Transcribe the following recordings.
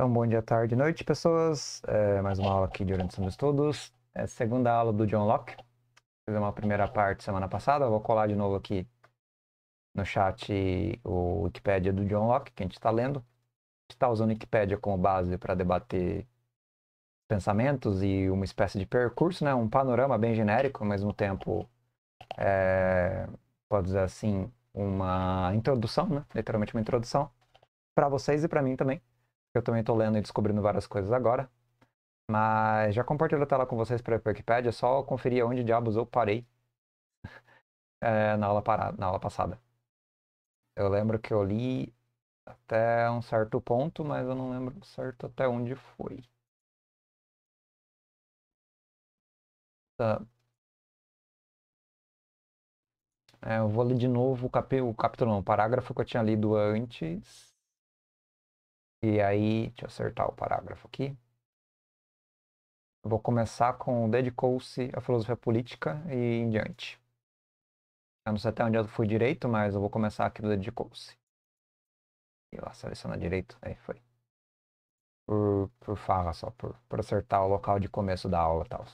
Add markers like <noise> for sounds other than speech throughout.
Então, bom dia, tarde e noite, pessoas. É, mais uma aula aqui de Orientação dos Estudos. É a segunda aula do John Locke. Fiz uma primeira parte semana passada. Eu vou colar de novo aqui no chat o Wikipédia do John Locke, que a gente está lendo. A gente está usando a Wikipédia como base para debater pensamentos e uma espécie de percurso, né? um panorama bem genérico, ao mesmo tempo, é, pode dizer assim, uma introdução, né? literalmente uma introdução, para vocês e para mim também. Eu também estou lendo e descobrindo várias coisas agora. Mas já compartilho a tela com vocês para a Wikipedia, é só conferir onde diabos eu parei é, <laughs> na, aula parada, na aula passada. Eu lembro que eu li até um certo ponto, mas eu não lembro certo até onde foi. Tá. É, eu vou ler de novo o, cap... o capítulo, não, o parágrafo que eu tinha lido antes. E aí, deixa eu acertar o parágrafo aqui. Eu vou começar com dedicou-se à filosofia política e em diante. Eu não sei até onde eu fui direito, mas eu vou começar aqui do dedicou-se. E lá, seleciona direito. Aí foi. Por, por farra só, por, por acertar o local de começo da aula e tal.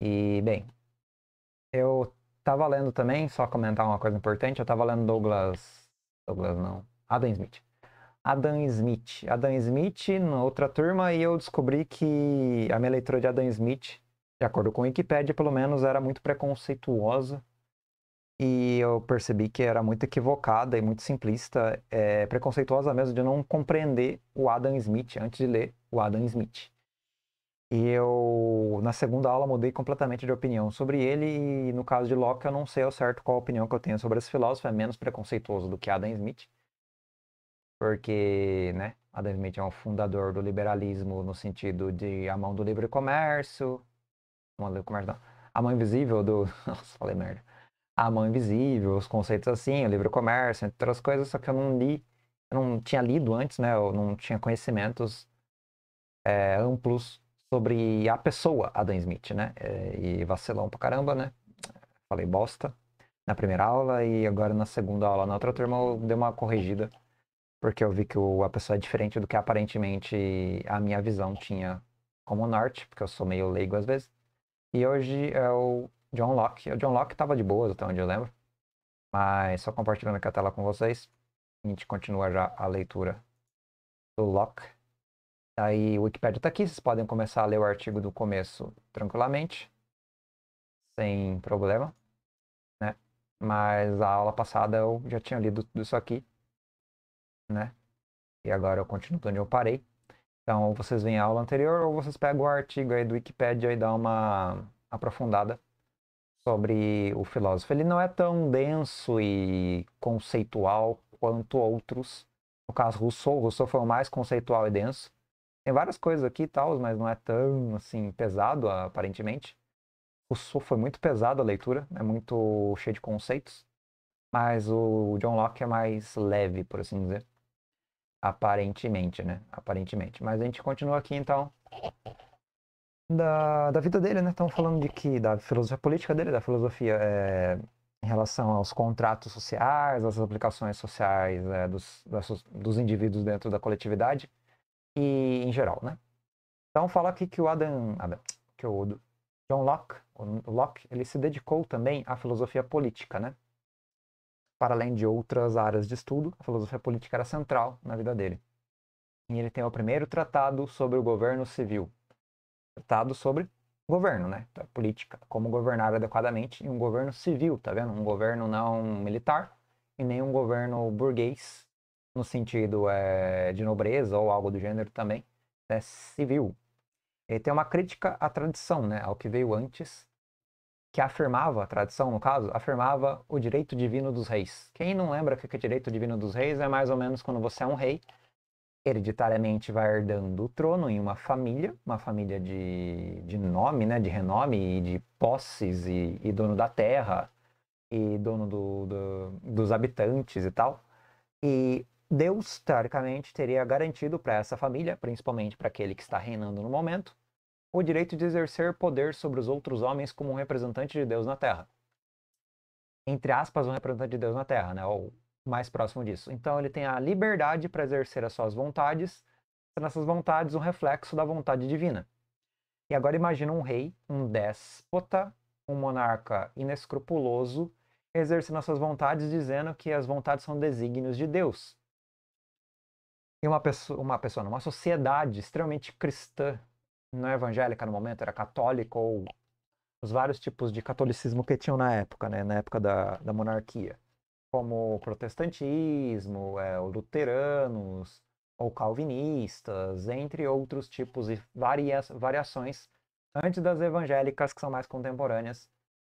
E, bem, eu tava lendo também, só comentar uma coisa importante, eu tava lendo Douglas. Douglas não. Adam Smith. Adam Smith. Adam Smith, na outra turma, e eu descobri que a minha leitura de Adam Smith, de acordo com a Wikipedia, pelo menos, era muito preconceituosa. E eu percebi que era muito equivocada e muito simplista, é, preconceituosa mesmo, de não compreender o Adam Smith antes de ler o Adam Smith. E eu, na segunda aula, mudei completamente de opinião sobre ele, e no caso de Locke, eu não sei ao certo qual a opinião que eu tenho sobre esse filósofo, é menos preconceituoso do que Adam Smith porque né, Adam Smith é um fundador do liberalismo no sentido de a mão do livre comércio, mão do comércio não, a mão invisível do, <laughs> nossa, falei merda, a mão invisível, os conceitos assim, o livre comércio, entre outras coisas, só que eu não li, eu não tinha lido antes, né, eu não tinha conhecimentos é, amplos sobre a pessoa Adam Smith, né, é, e vacilão pra caramba, né, falei bosta na primeira aula e agora na segunda aula, na outra turma, eu dei uma corrigida porque eu vi que o, a pessoa é diferente do que aparentemente a minha visão tinha como norte, porque eu sou meio leigo às vezes. E hoje é o John Locke. O John Locke estava de boas, até onde eu lembro. Mas só compartilhando aqui a tela com vocês, a gente continua já a leitura do Locke. Tá aí o Wikipedia está aqui, vocês podem começar a ler o artigo do começo tranquilamente, sem problema. Né? Mas a aula passada eu já tinha lido tudo isso aqui, né? E agora eu continuo onde eu parei. Então, vocês veem a aula anterior ou vocês pegam o artigo aí do Wikipedia e dão uma aprofundada sobre o filósofo. Ele não é tão denso e conceitual quanto outros. No caso, Rousseau. Rousseau foi o mais conceitual e denso. Tem várias coisas aqui e tal, mas não é tão, assim, pesado, aparentemente. Rousseau foi muito pesado a leitura, é muito cheio de conceitos. Mas o John Locke é mais leve, por assim dizer. Aparentemente, né? Aparentemente. Mas a gente continua aqui então. Da, da vida dele, né? Estamos falando de que da filosofia política dele, da filosofia é, em relação aos contratos sociais, às aplicações sociais é, dos, das, dos indivíduos dentro da coletividade e em geral, né? Então fala aqui que o Adam, Adam que o John Locke, o Locke, ele se dedicou também à filosofia política, né? para além de outras áreas de estudo, a filosofia política era central na vida dele. E ele tem o primeiro tratado sobre o governo civil. Tratado sobre governo, né? Da então, é política, como governar adequadamente em um governo civil, tá vendo? Um governo não militar e nem um governo burguês, no sentido é, de nobreza ou algo do gênero também, é civil. Ele tem uma crítica à tradição, né? Ao que veio antes que afirmava, a tradição no caso, afirmava o direito divino dos reis. Quem não lembra que o é direito divino dos reis é mais ou menos quando você é um rei, hereditariamente vai herdando o trono em uma família, uma família de, de nome, né, de renome e de posses e, e dono da terra e dono do, do, dos habitantes e tal. E Deus, teoricamente, teria garantido para essa família, principalmente para aquele que está reinando no momento, o direito de exercer poder sobre os outros homens como um representante de Deus na Terra. Entre aspas, um representante de Deus na Terra, né? Ou mais próximo disso. Então ele tem a liberdade para exercer as suas vontades, sendo essas vontades um reflexo da vontade divina. E agora imagina um rei, um déspota, um monarca inescrupuloso, exercendo as suas vontades, dizendo que as vontades são desígnios de Deus. E uma pessoa, uma pessoa, uma sociedade extremamente cristã, não é evangélica no momento, era católica ou os vários tipos de catolicismo que tinham na época, né, na época da, da monarquia, como o protestantismo, é, o luteranos ou calvinistas, entre outros tipos e varia variações antes das evangélicas que são mais contemporâneas,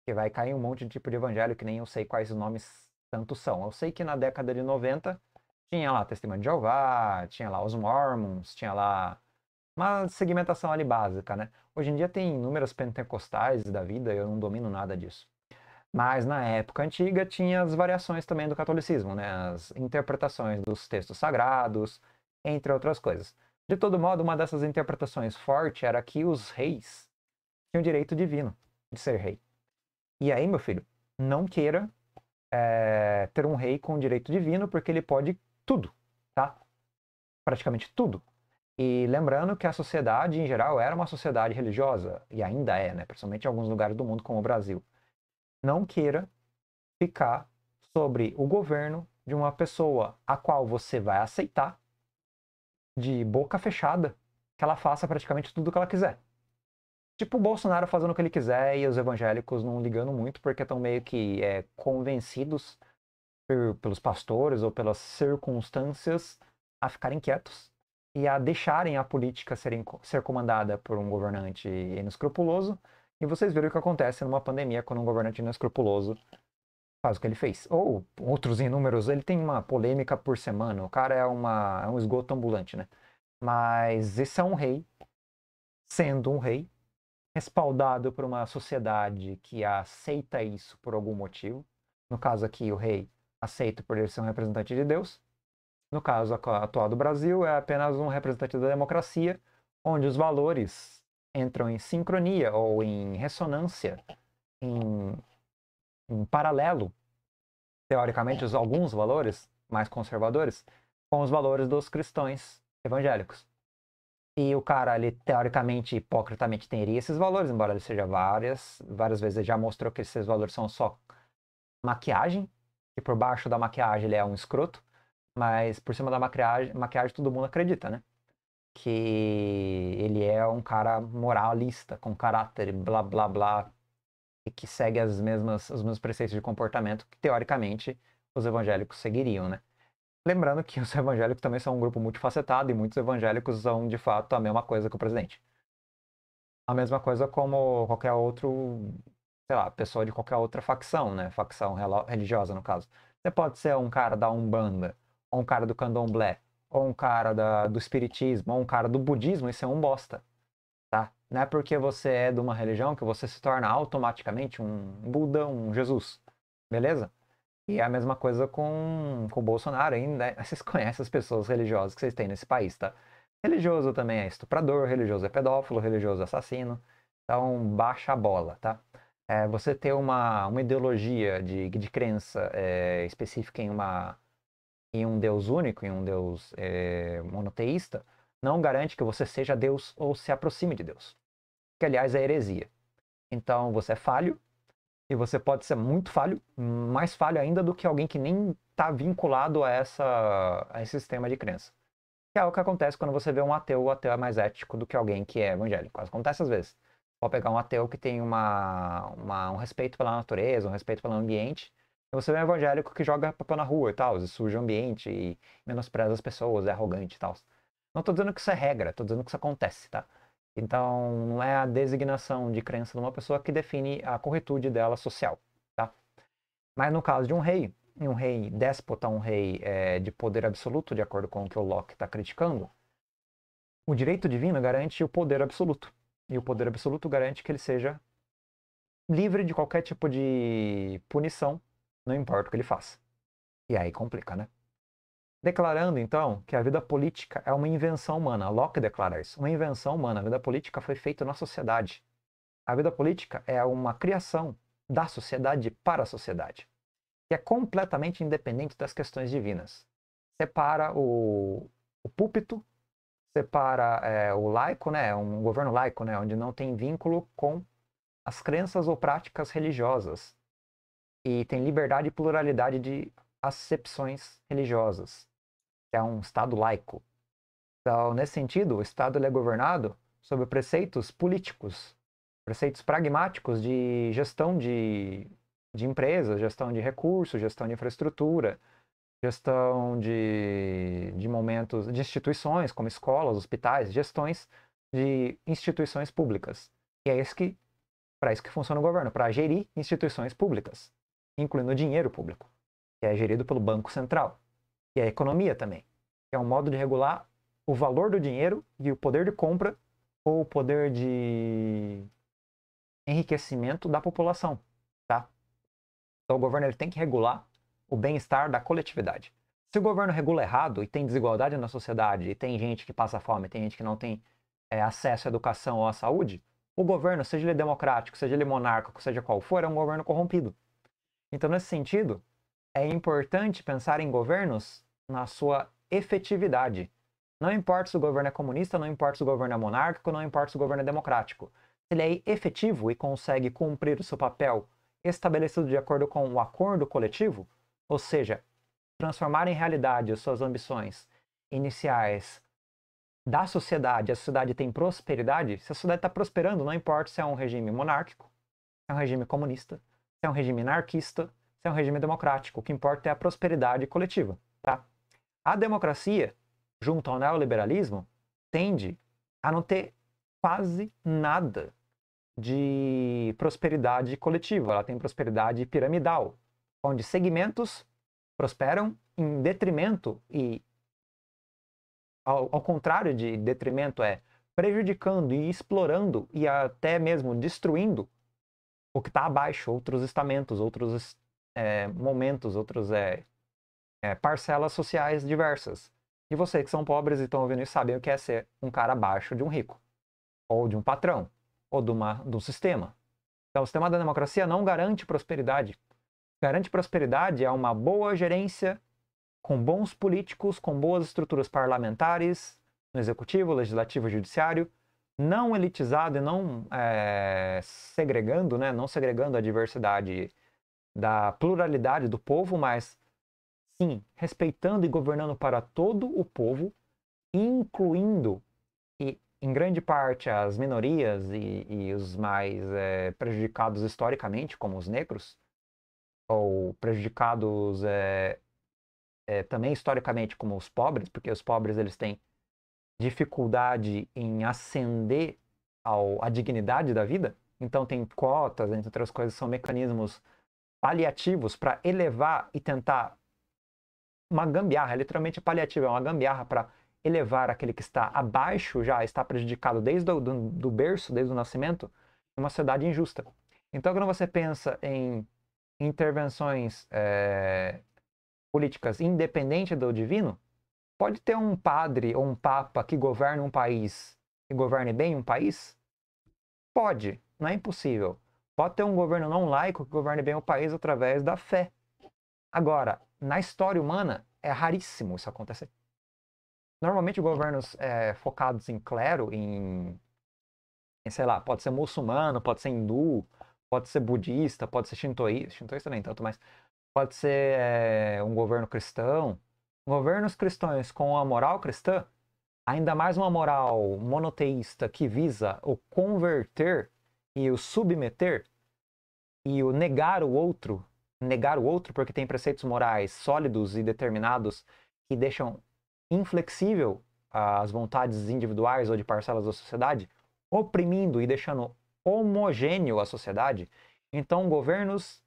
que vai cair um monte de tipo de evangelho que nem eu sei quais nomes tanto são. Eu sei que na década de 90 tinha lá Testemunho de Jeová, tinha lá os Mormons, tinha lá uma segmentação ali básica, né? Hoje em dia tem inúmeras pentecostais da vida, eu não domino nada disso. Mas na época antiga tinha as variações também do catolicismo, né? As interpretações dos textos sagrados, entre outras coisas. De todo modo, uma dessas interpretações forte era que os reis tinham direito divino de ser rei. E aí, meu filho, não queira é, ter um rei com direito divino, porque ele pode tudo, tá? Praticamente tudo. E lembrando que a sociedade em geral era uma sociedade religiosa, e ainda é, né? principalmente em alguns lugares do mundo, como o Brasil. Não queira ficar sobre o governo de uma pessoa a qual você vai aceitar de boca fechada que ela faça praticamente tudo o que ela quiser. Tipo o Bolsonaro fazendo o que ele quiser e os evangélicos não ligando muito porque estão meio que é, convencidos por, pelos pastores ou pelas circunstâncias a ficarem quietos e a deixarem a política serem, ser comandada por um governante inescrupuloso. E vocês viram o que acontece numa pandemia quando um governante inescrupuloso faz o que ele fez. Ou outros inúmeros, ele tem uma polêmica por semana. O cara é, uma, é um esgoto ambulante, né? Mas esse é um rei, sendo um rei, respaldado por uma sociedade que aceita isso por algum motivo. No caso aqui, o rei aceita por ele ser um representante de Deus. No caso atual do Brasil, é apenas um representante da democracia, onde os valores entram em sincronia ou em ressonância, em, em paralelo, teoricamente, os, alguns valores mais conservadores, com os valores dos cristãos evangélicos. E o cara, ele teoricamente, hipocritamente, teria esses valores, embora ele seja várias, várias vezes ele já mostrou que esses valores são só maquiagem, e por baixo da maquiagem ele é um escroto mas por cima da maquiagem, maquiagem todo mundo acredita, né? Que ele é um cara moralista, com caráter, blá blá blá, e que segue as mesmas, os mesmos preceitos de comportamento que, teoricamente, os evangélicos seguiriam, né? Lembrando que os <laughs> evangélicos também são um grupo multifacetado e muitos evangélicos são, de fato, a mesma coisa que o presidente. A mesma coisa como qualquer outro, sei lá, pessoa de qualquer outra facção, né? Facção religiosa, no caso. Você pode ser um cara da Umbanda, ou um cara do candomblé, ou um cara da, do espiritismo, ou um cara do budismo, isso é um bosta. Tá? Não é porque você é de uma religião que você se torna automaticamente um Buda, um Jesus. Beleza? E é a mesma coisa com, com o Bolsonaro ainda. Né? <laughs> Vocês conhecem as pessoas religiosas que vocês têm nesse país, tá? Religioso também é estuprador, religioso é pedófilo, religioso é assassino. Então, baixa a bola, tá? É, você ter uma, uma ideologia de, de crença é, específica em uma, em um Deus único, em um Deus é, monoteísta, não garante que você seja Deus ou se aproxime de Deus. Que, aliás, é heresia. Então, você é falho, e você pode ser muito falho, mais falho ainda do que alguém que nem está vinculado a, essa, a esse sistema de crença. Que é o que acontece quando você vê um ateu, o ateu é mais ético do que alguém que é evangélico. Acontece às vezes. Pode pegar um ateu que tem uma, uma, um respeito pela natureza, um respeito pelo ambiente, então, é um evangélico que joga papel na rua e tal, e suja o ambiente e menospreza as pessoas, é arrogante e tal. Não estou dizendo que isso é regra, estou dizendo que isso acontece, tá? Então, não é a designação de crença de uma pessoa que define a corretude dela social, tá? Mas no caso de um rei, um rei déspota, um rei é, de poder absoluto, de acordo com o que o Locke está criticando, o direito divino garante o poder absoluto. E o poder absoluto garante que ele seja livre de qualquer tipo de punição não importa o que ele faça. E aí complica, né? Declarando, então, que a vida política é uma invenção humana. Locke declara isso. Uma invenção humana. A vida política foi feita na sociedade. A vida política é uma criação da sociedade para a sociedade. E é completamente independente das questões divinas. Separa o, o púlpito, separa é, o laico, né, um governo laico, né, onde não tem vínculo com as crenças ou práticas religiosas e tem liberdade e pluralidade de acepções religiosas. É um Estado laico. Então, nesse sentido, o Estado é governado sob preceitos políticos, preceitos pragmáticos de gestão de, de empresas, gestão de recursos, gestão de infraestrutura, gestão de, de momentos, de instituições como escolas, hospitais, gestões de instituições públicas. E é isso que para isso que funciona o governo, para gerir instituições públicas incluindo o dinheiro público, que é gerido pelo Banco Central, e é a economia também, que é um modo de regular o valor do dinheiro e o poder de compra ou o poder de enriquecimento da população, tá? Então o governo ele tem que regular o bem-estar da coletividade. Se o governo regula errado e tem desigualdade na sociedade, e tem gente que passa fome, tem gente que não tem é, acesso à educação ou à saúde, o governo, seja ele democrático, seja ele monárquico, seja qual for, é um governo corrompido. Então, nesse sentido, é importante pensar em governos na sua efetividade. Não importa se o governo é comunista, não importa se o governo é monárquico, não importa se o governo é democrático. Se ele é efetivo e consegue cumprir o seu papel estabelecido de acordo com o acordo coletivo, ou seja, transformar em realidade as suas ambições iniciais da sociedade, a sociedade tem prosperidade, se a sociedade está prosperando, não importa se é um regime monárquico, é um regime comunista, se é um regime anarquista, se é um regime democrático. O que importa é a prosperidade coletiva. Tá? A democracia, junto ao neoliberalismo, tende a não ter quase nada de prosperidade coletiva. Ela tem prosperidade piramidal, onde segmentos prosperam em detrimento e ao, ao, contrário de detrimento é prejudicando e explorando e até mesmo destruindo o que está abaixo, outros estamentos, outros é, momentos, outros é, é, parcelas sociais diversas. E vocês que são pobres e estão ouvindo isso sabem o que é ser um cara abaixo de um rico, ou de um patrão, ou de, uma, de um sistema. Então, o sistema da democracia não garante prosperidade. Garante prosperidade é uma boa gerência com bons políticos, com boas estruturas parlamentares, no executivo, legislativo e judiciário, não elitizado e não é, segregando, né? não segregando a diversidade da pluralidade do povo, mas sim respeitando e governando para todo o povo, incluindo e em grande parte as minorias e, e os mais é, prejudicados historicamente, como os negros, ou prejudicados é, também historicamente como os pobres, porque os pobres eles têm dificuldade em ascender ao, à dignidade da vida. Então, tem cotas, entre outras coisas, são mecanismos paliativos para elevar e tentar uma gambiarra, é literalmente paliativa, é uma gambiarra para elevar aquele que está abaixo, já está prejudicado desde o do, do berço, desde o nascimento, uma sociedade injusta. Então, quando você pensa em intervenções é, políticas independente do divino, Pode ter um padre ou um papa que governe um país e governe bem um país? Pode, não é impossível. Pode ter um governo não laico que governe bem o país através da fé. Agora, na história humana, é raríssimo isso acontecer. Normalmente, governos é, focados em clero, em, em, sei lá, pode ser muçulmano, pode ser hindu, pode ser budista, pode ser shintoísta, shintoísta nem tanto, mas pode ser é, um governo cristão, Governos cristãos com a moral cristã, ainda mais uma moral monoteísta que visa o converter e o submeter e o negar o outro, negar o outro porque tem preceitos morais sólidos e determinados que deixam inflexível as vontades individuais ou de parcelas da sociedade, oprimindo e deixando homogêneo a sociedade, então governos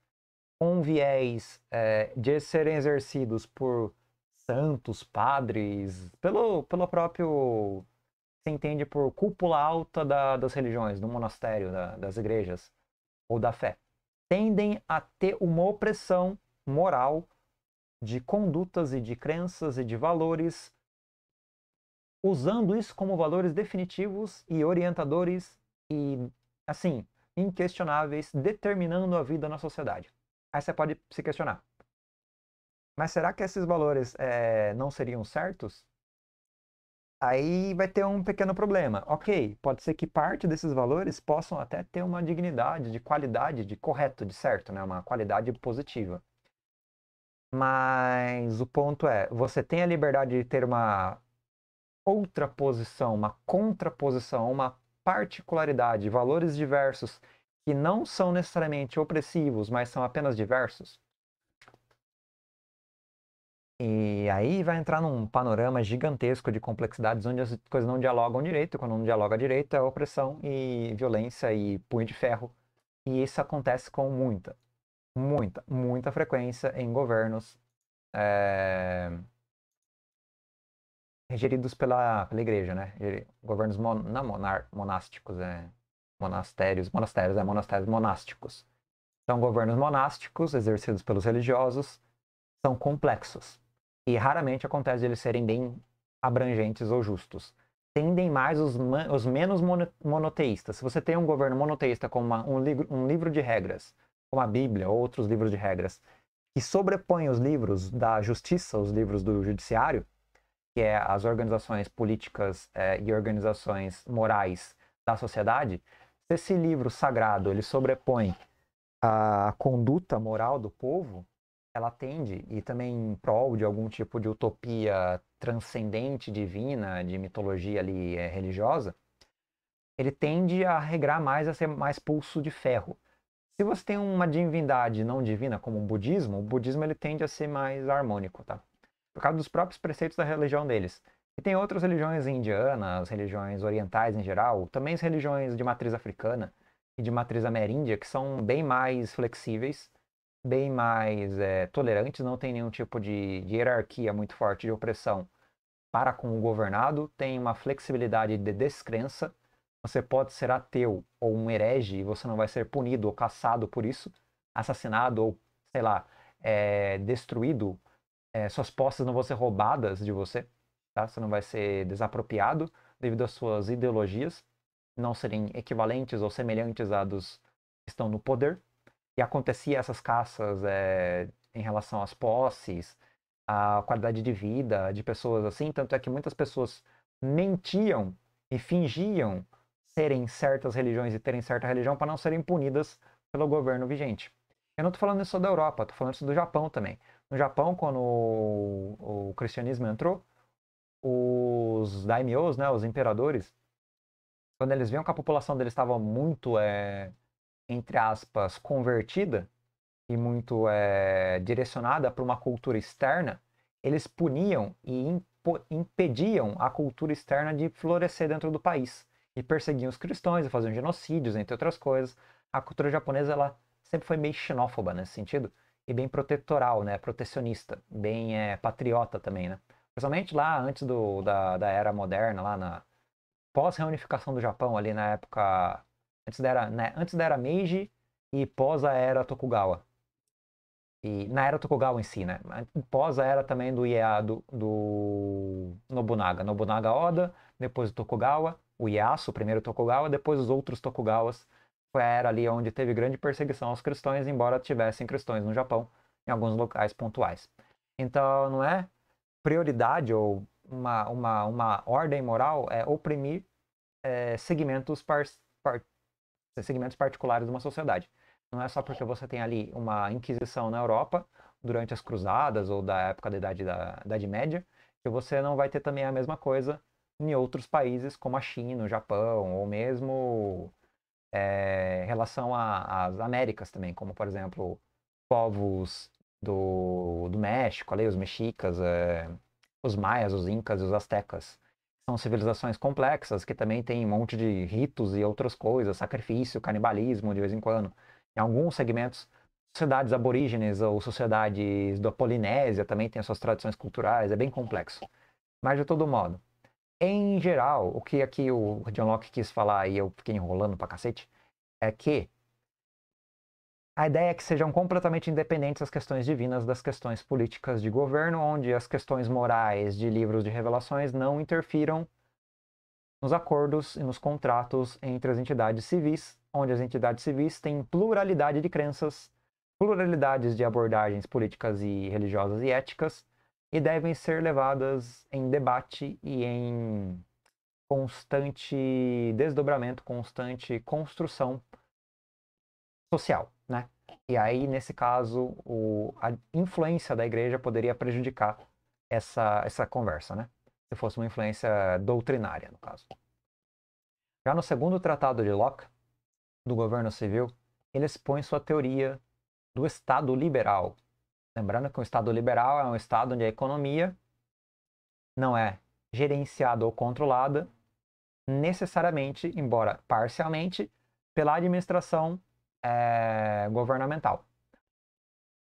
com viés é, de serem exercidos por santos, padres, pelo, pelo próprio. Se entende por cúpula alta da, das religiões, do monastério, da, das igrejas ou da fé, tendem a ter uma opressão moral de condutas e de crenças e de valores, usando isso como valores definitivos e orientadores e, assim, inquestionáveis, determinando a vida na sociedade. Aí você pode se questionar: mas será que esses valores é, não seriam certos? Aí vai ter um pequeno problema. Ok, pode ser que parte desses valores possam até ter uma dignidade, de qualidade, de correto, de certo, né? uma qualidade positiva. Mas o ponto é, você tem a liberdade de ter uma outra posição, uma contraposição, uma particularidade, valores diversos que não são necessariamente opressivos, mas são apenas diversos? E aí vai entrar num panorama gigantesco de complexidades onde as coisas não dialogam direito. Quando não dialoga direito, é opressão e violência e punho de ferro. E isso acontece com muita, muita, muita frequência em governos é... Eh, geridos pela, pela igreja, né? Governos mon, não, monar, monásticos, né? Monastérios, monastérios, é, monastérios monásticos. São governos monásticos exercidos pelos religiosos, são complexos e raramente acontece de eles serem bem abrangentes ou justos. Tendem mais os, os menos monoteístas. Se você tem um governo monoteísta como uma, um, li um livro de regras, como a Bíblia ou outros livros de regras, que sobrepõe os livros da justiça, os livros do judiciário, que é as organizações políticas é, e organizações morais da sociedade, se esse livro sagrado ele sobrepõe a conduta moral do povo, ela tende e também em prol de algum tipo de utopia transcendente, divina, de mitologia ali é, religiosa, ele tende a regrar mais a ser mais pulso de ferro. Se você tem uma divindade não divina, como o budismo, o budismo ele tende a ser mais harmônico, tá? Por causa dos próprios preceitos da religião deles. E tem outras religiões indianas, religiões orientais em geral, também as religiões de matriz africana e de matriz ameríndia, que são bem mais flexíveis bem mais é, tolerantes, não tem nenhum tipo de, de hierarquia muito forte de opressão para com o governado, tem uma flexibilidade de descrença. Você pode ser ateu ou um herege e você não vai ser punido ou caçado por isso, assassinado ou, sei lá, é, destruído. É, suas posses não vão ser roubadas de você, tá? Você não vai ser desapropriado devido às suas ideologias não serem equivalentes ou semelhantes à dos que estão no poder e acontecia essas caças é, em relação às posses, à qualidade de vida de pessoas assim, tanto é que muitas pessoas mentiam e fingiam serem certas religiões e terem certa religião para não serem punidas pelo governo vigente. Eu não estou falando isso só da Europa, estou falando isso do Japão também. No Japão, quando o, o cristianismo entrou, os daimyos, né, os imperadores, quando eles viam que a população deles estava muito é, entre aspas, convertida e muito é, direcionada para uma cultura externa, eles puniam e impediam a cultura externa de florescer dentro do país. E perseguiam os cristãos e faziam genocídios, entre outras coisas. A cultura japonesa, ela sempre foi meio xenófoba nesse sentido e bem protetoral, né? Protecionista, bem é, patriota também, né? Principalmente lá antes do, da, da era moderna, lá na pós-reunificação do Japão, ali na época Antes da era, né? Antes da era Meiji e pós a era Tokugawa. E na era Tokugawa em si, né? Pós a era também do Ieado do, Nobunaga, Nobunaga Oda, depois o Tokugawa, o Ieasu, primeiro Tokugawa, depois os outros Tokugawas. Foi a era ali onde teve grande perseguição aos cristãos, embora tivessem cristãos no Japão, em alguns locais pontuais. Então, não é prioridade ou uma, uma, uma ordem moral é oprimir é, segmentos par, par, segmentos particulares de uma sociedade. Não é só porque você tem ali uma Inquisição na Europa, durante as Cruzadas ou da época da Idade, da idade Média, que você não vai ter também a mesma coisa em outros países como a China, o Japão, ou mesmo é, relação às Américas também, como por exemplo povos do, do México, ali, os mexicas, é, os maias, os incas e os astecas são civilizações complexas que também têm um monte de ritos e outras coisas, sacrifício, canibalismo de vez em quando. Em alguns segmentos, sociedades aborígenes ou sociedades da Polinésia também têm suas tradições culturais, é bem complexo. Mas de todo modo, em geral, o que aqui o John Locke quis falar e eu fiquei enrolando pra cacete, é que a ideia é que sejam completamente independentes as questões divinas das questões políticas de governo, onde as questões morais de livros de revelações não interfiram nos acordos e nos contratos entre as entidades civis, onde as entidades civis têm pluralidade de crenças, pluralidades de abordagens políticas e religiosas e éticas, e devem ser levadas em debate e em constante desdobramento, constante construção social. E aí, nesse caso, o, a influência da igreja poderia prejudicar essa, essa conversa, né? Se fosse uma influência doutrinária, no caso. Já no segundo tratado de Locke, do governo civil, ele expõe sua teoria do Estado liberal. Lembrando que o Estado liberal é um Estado onde a economia não é gerenciada ou controlada necessariamente, embora parcialmente, pela administração é, governamental.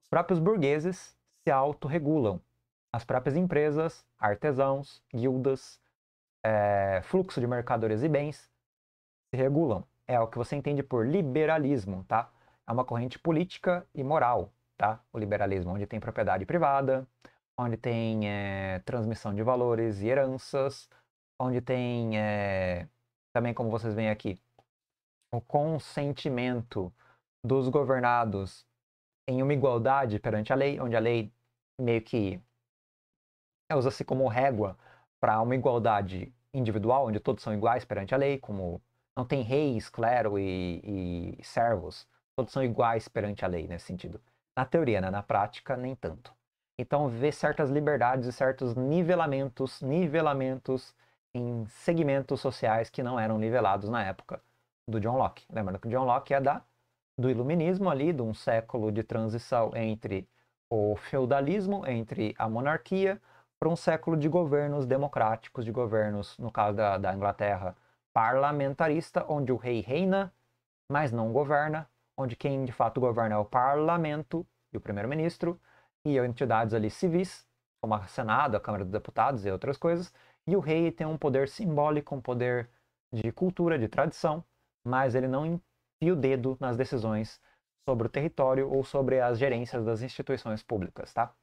Os próprios burgueses se autorregulam. As próprias empresas, artesãos, guildas, é, fluxo de mercadorias e bens se regulam. É o que você entende por liberalismo, tá? É uma corrente política e moral, tá? O liberalismo, onde tem propriedade privada, onde tem é, transmissão de valores e heranças, onde tem é, também, como vocês veem aqui, o consentimento dos governados em uma igualdade perante a lei, onde a lei meio que usa-se como régua para uma igualdade individual, onde todos são iguais perante a lei, como não tem reis, clero e, e servos, todos são iguais perante a lei nesse sentido. Na teoria, né? na prática, nem tanto. Então, vê certas liberdades e certos nivelamentos, nivelamentos em segmentos sociais que não eram nivelados na época do John Locke. Lembrando que o John Locke é da do iluminismo ali, de um século de transição entre o feudalismo, entre a monarquia, para um século de governos democráticos, de governos, no caso da, da Inglaterra, parlamentarista, onde o rei reina, mas não governa, onde quem de fato governa é o parlamento e o primeiro-ministro, e entidades ali civis, como a Senado, a Câmara dos Deputados e outras coisas, e o rei tem um poder simbólico, um poder de cultura, de tradição, mas ele não enfia o dedo nas decisões sobre o território ou sobre as gerências das instituições públicas, tá?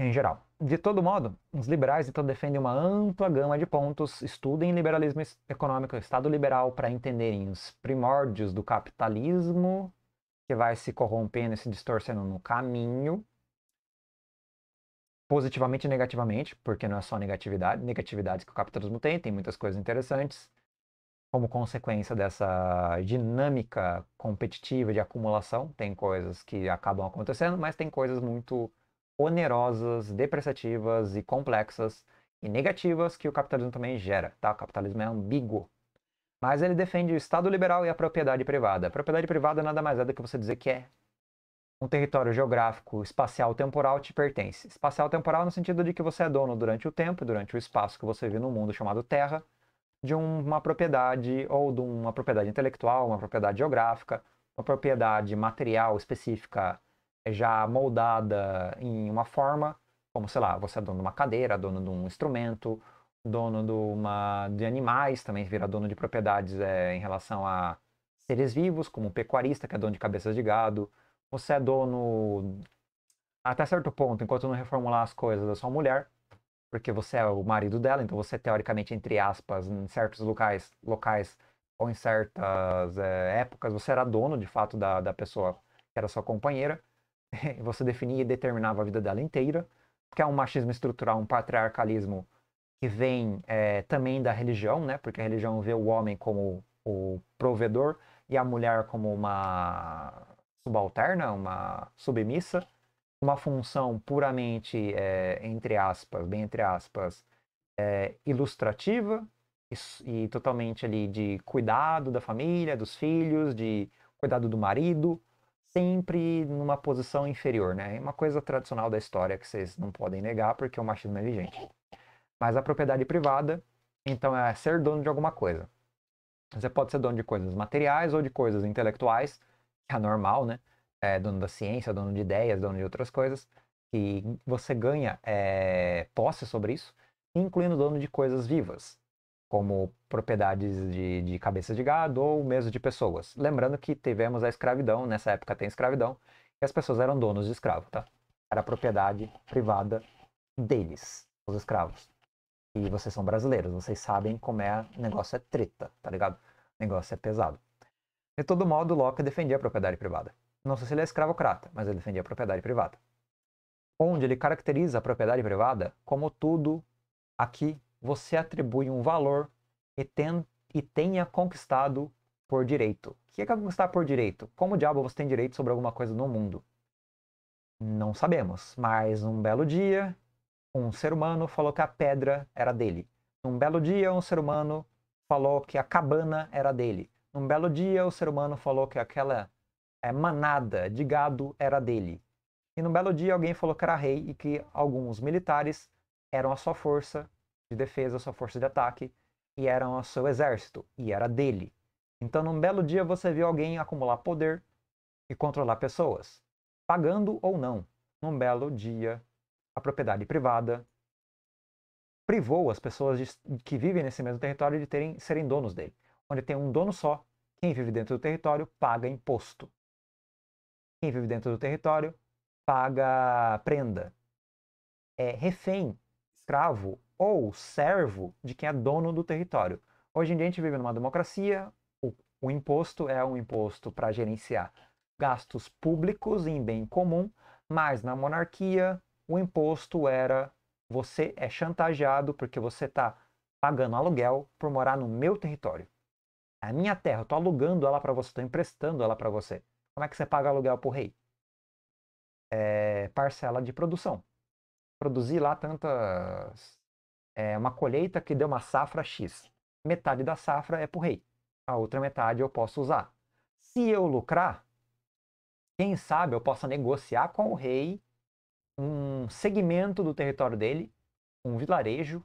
Em geral. De todo modo, os liberais então defendem uma ampla gama de pontos, estudem liberalismo econômico, Estado liberal, para entenderem os primórdios do capitalismo, que vai se corrompendo e se distorcendo no caminho, positivamente e negativamente, porque não é só negatividade, negatividades que o capitalismo tem, tem muitas coisas interessantes como consequência dessa dinâmica competitiva de acumulação, tem coisas que acabam acontecendo, mas tem coisas muito onerosas, depreciativas e complexas e negativas que o capitalismo também gera, tá? O capitalismo é ambíguo. Mas ele defende o Estado liberal e a propriedade privada. A propriedade privada nada mais é do que você dizer que é um território geográfico, espacial, temporal te pertence. Espacial, temporal no sentido de que você é dono durante o tempo, durante o espaço que você vive no mundo chamado Terra, de uma propriedade ou de uma propriedade intelectual, uma propriedade geográfica, uma propriedade material específica eh, já moldada em uma forma, como sei lá, você é dono de uma cadeira, dono de um instrumento, dono de, uma, de animais, também vira dono de propriedades é, em relação a seres vivos, como um pecuarista que é dono de cabeças de gado, você é dono até certo ponto, enquanto não reformular as coisas da sua mulher, porque você é o marido dela, então você teoricamente, entre aspas, em certos locais, locais ou em certas é, épocas, você era dono de fato da, da pessoa que era sua companheira, <laughs> você definia e determinava a vida dela inteira, porque é um machismo estrutural, um patriarcalismo que vem é, também da religião, né? Porque a religião vê o homem como o provedor e a mulher como uma subalterna, uma submissa uma função puramente, é, entre aspas, bem entre aspas, é, ilustrativa e, e, totalmente ali de cuidado da família, dos filhos, de cuidado do marido, sempre numa posição inferior, né? É uma coisa tradicional da história que vocês não podem negar porque o machismo é vigente. Mas a propriedade privada, então, é ser dono de alguma coisa. Você pode ser dono de coisas materiais ou de coisas intelectuais, que é normal, né? é, dono da ciência, dono de ideias, dono de outras coisas, que você ganha é, posse sobre isso, incluindo dono de coisas vivas, como propriedades de, de cabeças de gado ou mesmo de pessoas. Lembrando que tivemos a escravidão, nessa época tem escravidão, e as pessoas eram donos de escravo, tá? Era propriedade privada deles, os escravos. E vocês são brasileiros, vocês sabem como é, o negócio é treta, tá ligado? O negócio é pesado. De todo modo, Locke defendia a propriedade privada. Não sei se ele é escravocrata, mas ele defendia a propriedade privada. Onde ele caracteriza a propriedade privada como tudo a que você atribui um valor e, ten, e tenha conquistado por direito. O que é, conquistar por direito? Como diabo você tem direito sobre alguma coisa no mundo? Não sabemos, mas um belo dia, um ser humano falou que a pedra era dele. Num belo dia, um ser humano falou que a cabana era dele. Num belo dia, o ser humano falou que aquela é, manada de gado era dele. E num belo dia alguém falou que era rei e que alguns militares eram a sua força de defesa, a sua força de ataque e eram o seu exército e era dele. Então num belo dia você viu alguém acumular poder e controlar pessoas, pagando ou não. Num belo dia a propriedade privada privou as pessoas de, que vivem nesse mesmo território de terem serem donos dele. Onde tem um dono só, quem vive dentro do território paga imposto. Quem vive dentro do território paga prenda. É refém, escravo ou servo de quem é dono do território. Hoje em dia a gente vive numa democracia, o, o imposto é um imposto para gerenciar gastos públicos em bem comum, mas na monarquia o imposto era você é chantageado porque você está pagando aluguel por morar no meu território. a minha terra, eu estou alugando ela para você, estou emprestando ela para você. Como é que você paga aluguel pro rei? É, parcela de produção. Produzir lá tantas. É, uma colheita que deu uma safra X. Metade da safra é pro rei. A outra metade eu posso usar. Se eu lucrar, quem sabe eu possa negociar com o rei um segmento do território dele, um vilarejo,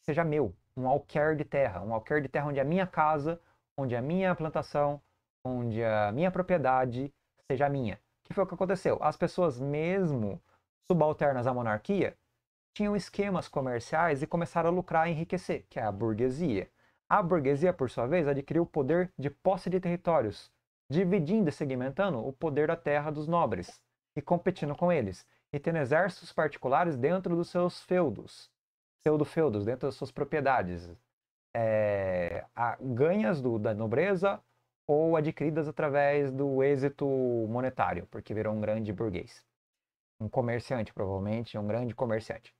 que seja meu, um alquer de terra, um alquer de terra onde é a minha casa, onde é a minha plantação, onde a minha propriedade seja minha. Que foi o que aconteceu? As pessoas, mesmo subalternas à monarquia, tinham esquemas comerciais e começaram a lucrar e enriquecer, que é a burguesia. A burguesia, por sua vez, adquiriu o poder de posse de territórios, dividindo e segmentando o poder da terra dos nobres e competindo com eles, e tendo exércitos particulares dentro dos seus feudos, feudo feudos dentro das suas propriedades. É, a, ganhas do, da nobreza, ou adquiridas através do êxito monetário, porque virou um grande burguês. Um comerciante, provavelmente, um grande comerciante.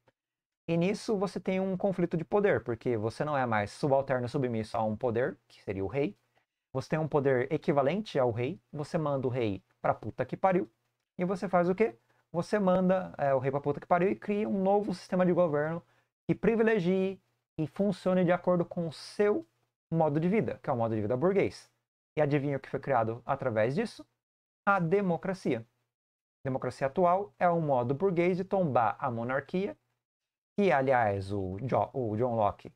E nisso você tem um conflito de poder, porque você não é mais subalterno submisso a um poder, que seria o rei. Você tem um poder equivalente ao rei, você manda o rei pra puta que pariu. E você faz o quê? Você manda é, o rei pra puta que pariu e cria um novo sistema de governo que privilegie e funcione de acordo com o seu modo de vida, que é o modo de vida burguês. E adivinha o que foi criado através disso? A democracia. A democracia atual é um modo burguês de tombar a monarquia, que, aliás, o, jo o John Locke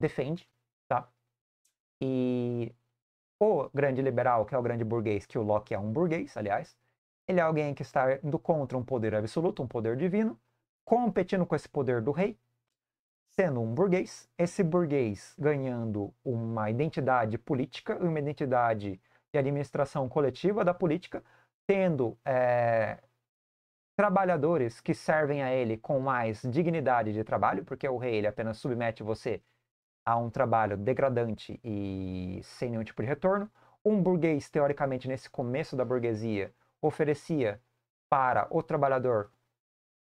defende. Tá? E o grande liberal, que é o grande burguês, que o Locke é um burguês, aliás, ele é alguém que está indo contra um poder absoluto, um poder divino, competindo com esse poder do rei, sendo um burguês, esse burguês ganhando uma identidade política, uma identidade de administração coletiva da política, tendo é, trabalhadores que servem a ele com mais dignidade de trabalho, porque o rei ele apenas submete você a um trabalho degradante e sem nenhum tipo de retorno. Um burguês, teoricamente, nesse começo da burguesia, oferecia para o trabalhador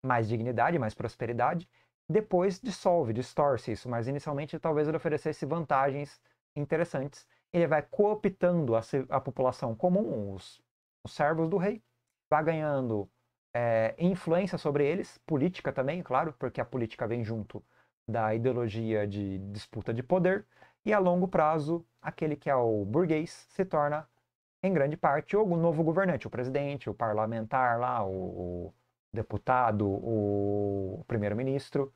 mais dignidade, mais prosperidade, depois dissolve, distorce isso, mas inicialmente talvez ele oferecesse vantagens interessantes. Ele vai cooptando a, a população comum, os, os, servos do rei, vai ganhando é, influência sobre eles, política também, claro, porque a política vem junto da ideologia de disputa de poder, e a longo prazo, aquele que é o burguês se torna, em grande parte, o novo governante, o presidente, o parlamentar lá, o, o deputado, o primeiro-ministro,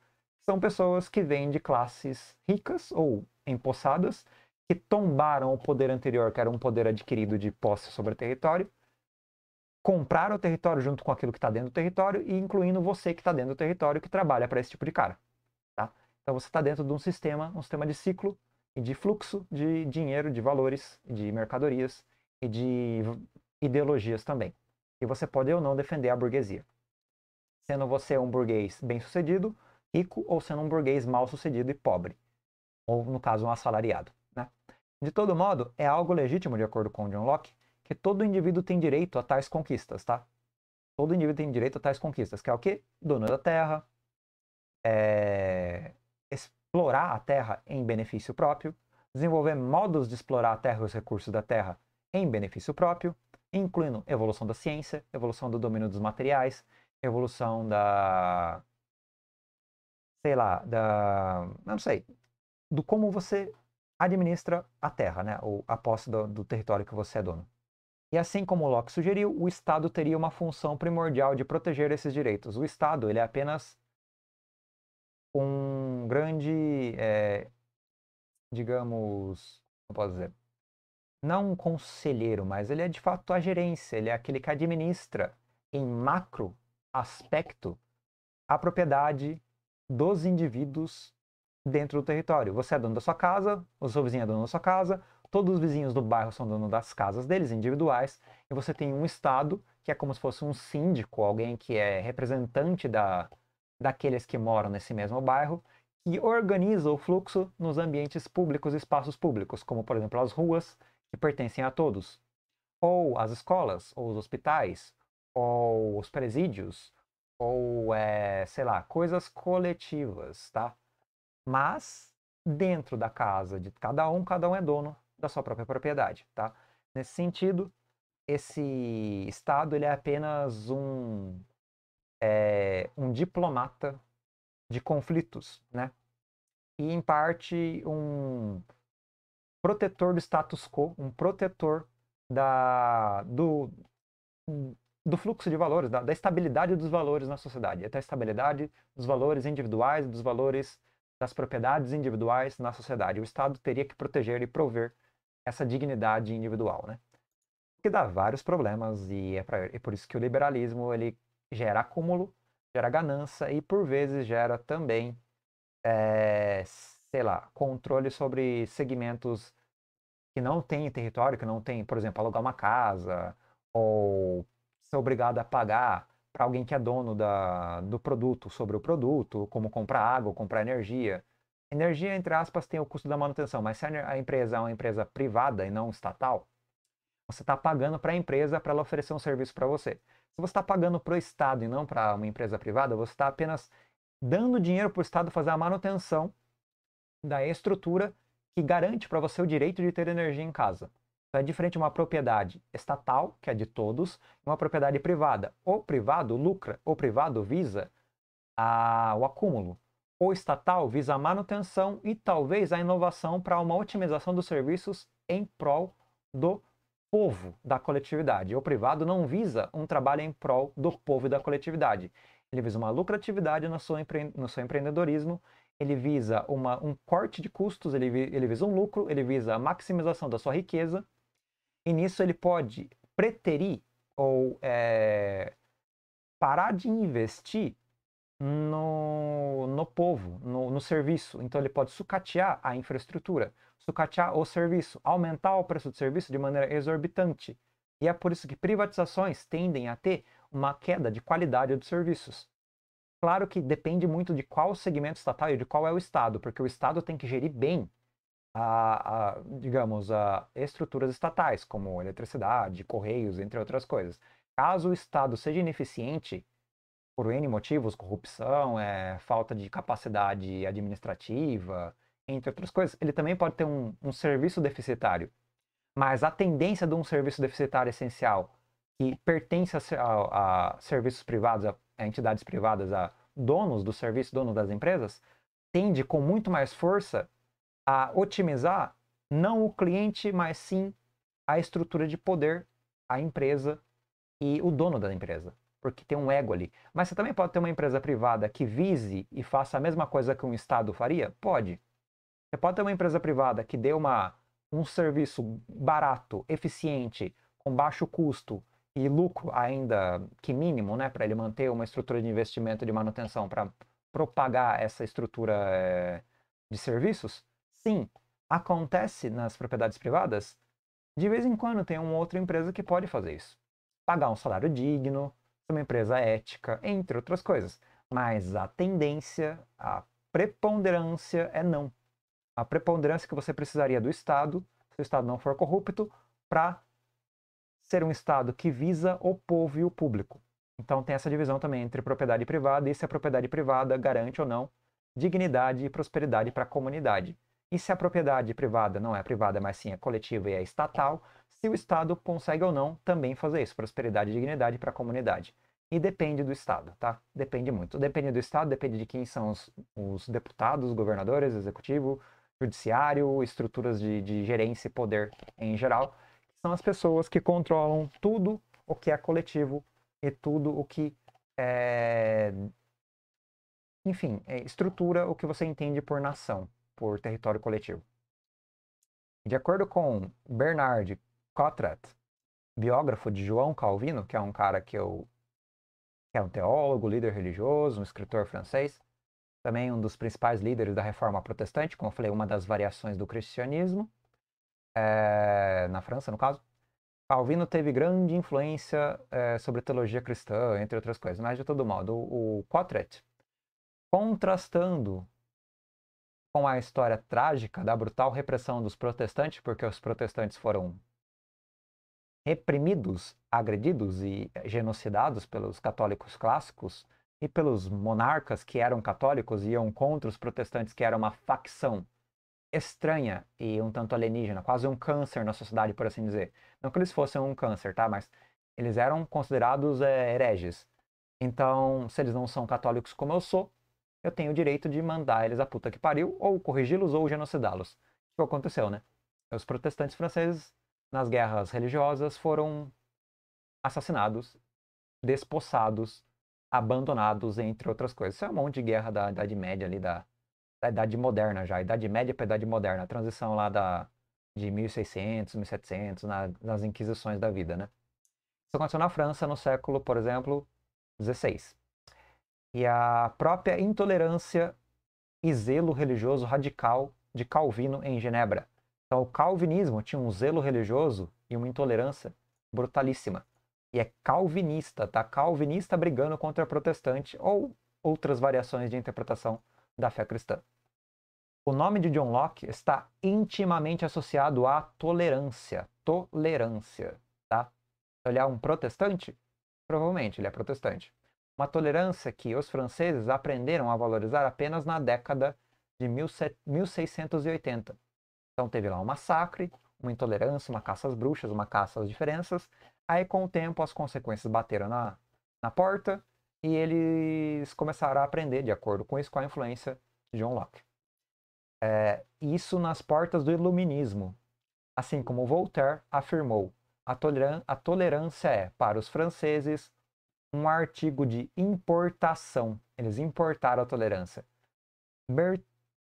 são pessoas que vêm de classes ricas ou empossadas, que tombaram o poder anterior, que era um poder adquirido de posse sobre o território, compraram o território junto com aquilo que está dentro do território e incluindo você que está dentro do território que trabalha para esse tipo de cara. Tá? Então você está dentro de um sistema, um sistema de ciclo e de fluxo de dinheiro, de valores, de mercadorias e de ideologias também. E você pode ou não defender a burguesia sendo você um burguês bem-sucedido, rico, ou sendo um burguês mal-sucedido e pobre, ou no caso um assalariado. Né? De todo modo, é algo legítimo, de acordo com John Locke, que todo indivíduo tem direito a tais conquistas, tá? Todo indivíduo tem direito a tais conquistas, que é o quê? Dono da terra, é... explorar a terra em benefício próprio, desenvolver modos de explorar a terra e os recursos da terra em benefício próprio, incluindo evolução da ciência, evolução do domínio dos materiais, evolução da. sei lá, da. não sei. do como você administra a terra, né? Ou a posse do, do território que você é dono. E assim como Locke sugeriu, o Estado teria uma função primordial de proteger esses direitos. O Estado, ele é apenas um grande, é, digamos, como posso dizer, não um conselheiro, mas ele é de fato a gerência, ele é aquele que administra em macro aspecto a propriedade dos indivíduos dentro do território. Você é dono da sua casa, o seu vizinho é dono da sua casa, todos os vizinhos do bairro são donos das casas deles, individuais, e você tem um Estado que é como se fosse um síndico, alguém que é representante da, daqueles que moram nesse mesmo bairro, que organiza o fluxo nos ambientes públicos espaços públicos, como por exemplo as ruas, que pertencem a todos, ou as escolas, ou os hospitais, ou os presídios, ou, é, sei lá, coisas coletivas, tá? Mas, dentro da casa de cada um, cada um é dono da sua própria propriedade, tá? Nesse sentido, esse Estado ele é apenas um, é, um diplomata de conflitos, né? E, em parte, um protetor do status quo, um protetor da, do, do fluxo de valores, da, da estabilidade dos valores na sociedade, até a estabilidade dos valores individuais, dos valores das propriedades individuais na sociedade. O Estado teria que proteger e prover essa dignidade individual, né? Que dá vários problemas e é, pra, é por isso que o liberalismo ele gera acúmulo, gera ganância e por vezes gera também, é, sei lá, controle sobre segmentos que não têm território, que não tem, por exemplo, alugar uma casa ou é obrigado a pagar para alguém que é dono da, do produto sobre o produto, como comprar água, comprar energia. Energia, entre aspas, tem o custo da manutenção, mas se a empresa é uma empresa privada e não estatal, você está pagando para a empresa para ela oferecer um serviço para você. Se você está pagando para o Estado e não para uma empresa privada, você está apenas dando dinheiro para o Estado fazer a manutenção da estrutura que garante para você o direito de ter energia em casa. Então é diferente uma propriedade estatal, que é de todos, e uma propriedade privada. O privado lucra, o privado visa a, o acúmulo. O estatal visa a manutenção e talvez a inovação para uma otimização dos serviços em prol do povo, da coletividade. O privado não visa um trabalho em prol do povo e da coletividade. Ele visa uma lucratividade no seu, empre... no seu empreendedorismo, ele visa uma... um corte de custos, ele, vi... ele visa um lucro, ele visa a maximização da sua riqueza e nisso ele pode preterir ou é, parar de investir no, no povo, no, no serviço. Então ele pode sucatear a infraestrutura, sucatear o serviço, aumentar o preço do serviço de maneira exorbitante. E é por isso que privatizações tendem a ter uma queda de qualidade dos serviços. Claro que depende muito de qual segmento estatal e de qual é o Estado, porque o Estado tem que gerir bem a, a, digamos, a estruturas estatais, como eletricidade, correios, entre outras coisas. Caso o Estado seja ineficiente, por N motivos, corrupção, é, falta de capacidade administrativa, entre outras coisas, ele também pode ter um, um serviço deficitário. Mas a tendência de um serviço deficitário essencial, que pertence a, a, a serviços privados, a, a entidades privadas, a donos do serviço, donos das empresas, tende com muito mais força a otimizar não o cliente, mas sim a estrutura de poder, a empresa e o dono da empresa, porque tem um ego ali. Mas você também pode ter uma empresa privada que vise e faça a mesma coisa que um Estado faria? Pode. Você pode ter uma empresa privada que dê uma, um serviço barato, eficiente, com baixo custo e lucro ainda que mínimo, né, para ele manter uma estrutura de investimento de manutenção para propagar essa estrutura é, de serviços. Sim, acontece nas propriedades privadas. De vez em quando tem uma outra empresa que pode fazer isso. Pagar um salário digno, ser uma empresa ética, entre outras coisas. Mas a tendência, a preponderância é não. A preponderância é que você precisaria do Estado, se o Estado não for corrupto, para ser um Estado que visa o povo e o público. Então tem essa divisão também entre propriedade privada e se a propriedade privada garante ou não dignidade e prosperidade para a comunidade. E se a propriedade privada não é privada, mas sim é coletiva e é estatal, se o Estado consegue ou não também fazer isso, prosperidade e dignidade para a comunidade. E depende do Estado, tá? Depende muito. Depende do Estado, depende de quem são os, os deputados, governadores, executivo, judiciário, estruturas de, de gerência e poder em geral, são as pessoas que controlam tudo o que é coletivo e tudo o que é. Enfim, é estrutura o que você entende por nação, por território coletivo. De acordo com Bernard Kotrat, biógrafo de João Calvino, que é um cara que eu que é um teólogo, líder religioso, um escritor francês, também um dos principais líderes da Reforma Protestante, como eu falei, uma das variações do cristianismo, é, na França, no caso. Calvino teve grande influência é, sobre teologia cristã, entre outras coisas, mas de todo modo, o, o Cotret, contrastando com a história trágica da brutal repressão dos protestantes, porque os protestantes foram reprimidos, agredidos e genocidados pelos católicos clássicos e pelos monarcas que eram católicos e iam contra os protestantes, que era uma facção estranha e um tanto alienígena, quase um câncer na sociedade, por assim dizer. Não que eles fossem um câncer, tá? Mas eles eram considerados é, hereges. Então, se eles não são católicos como eu sou, eu tenho o direito de mandar eles a puta que pariu, ou corrigi-los ou genocidá-los. O que aconteceu, né? Os protestantes franceses, nas guerras religiosas, foram assassinados, despossados, abandonados, entre outras coisas. Isso é um monte de guerra da Idade Média ali, da, da Idade Moderna já. Idade Média para Idade Moderna. A transição lá da, de 1600, 1700, na, nas Inquisições da vida, né? Isso aconteceu na França no século, por exemplo, 16 e a própria intolerância e zelo religioso radical de Calvino em Genebra. Então, o calvinismo tinha um zelo religioso e uma intolerância brutalíssima. E é calvinista, tá? Calvinista brigando contra protestante ou outras variações de interpretação da fé cristã. O nome de John Locke está intimamente associado à tolerância. Tolerância, tá? Se então, olhar é um protestante, provavelmente ele é protestante. Uma tolerância que os franceses aprenderam a valorizar apenas na década de 1680. Então teve lá um massacre, uma intolerância, uma caça às bruxas, uma caça às diferenças. Aí com o tempo as consequências bateram na, na porta e eles começaram a aprender, de acordo com isso, com a influência de John Locke. É, isso nas portas do iluminismo. Assim como Voltaire afirmou, a, tolerância é, para os franceses, um artigo de importação. Eles importaram a tolerância. Ber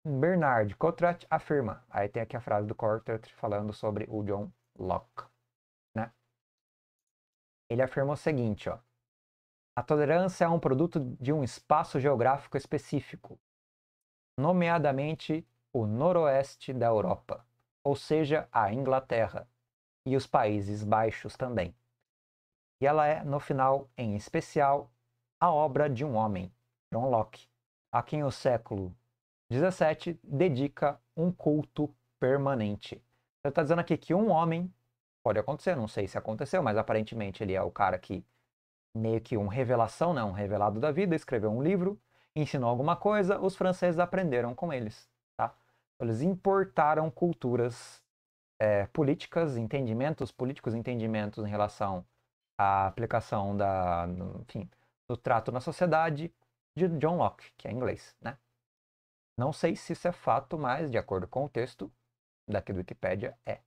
Bernard Kotrat afirma. Aí tem aqui a frase do Kotrat falando sobre o John Locke. Né? Ele afirma o seguinte, ó. A tolerância é um produto de um espaço geográfico específico, nomeadamente o noroeste da Europa, ou seja, a Inglaterra, e os Países Baixos também. E ela é, no final, em especial, a obra de um homem, John Locke, a quem o século XVII dedica um culto permanente. Ele está dizendo aqui que um homem, pode acontecer, não sei se aconteceu, mas aparentemente ele é o cara que meio que um revelação, não, né, um revelado da vida, escreveu um livro, ensinou alguma coisa, os franceses aprenderam com eles. Tá? Eles importaram culturas é, políticas, entendimentos políticos, entendimentos em relação a aplicação da, enfim, do trato na sociedade de John Locke, que é inglês, né? Não sei se isso é fato, mas, de acordo com o texto daqui do Wikipédia, é.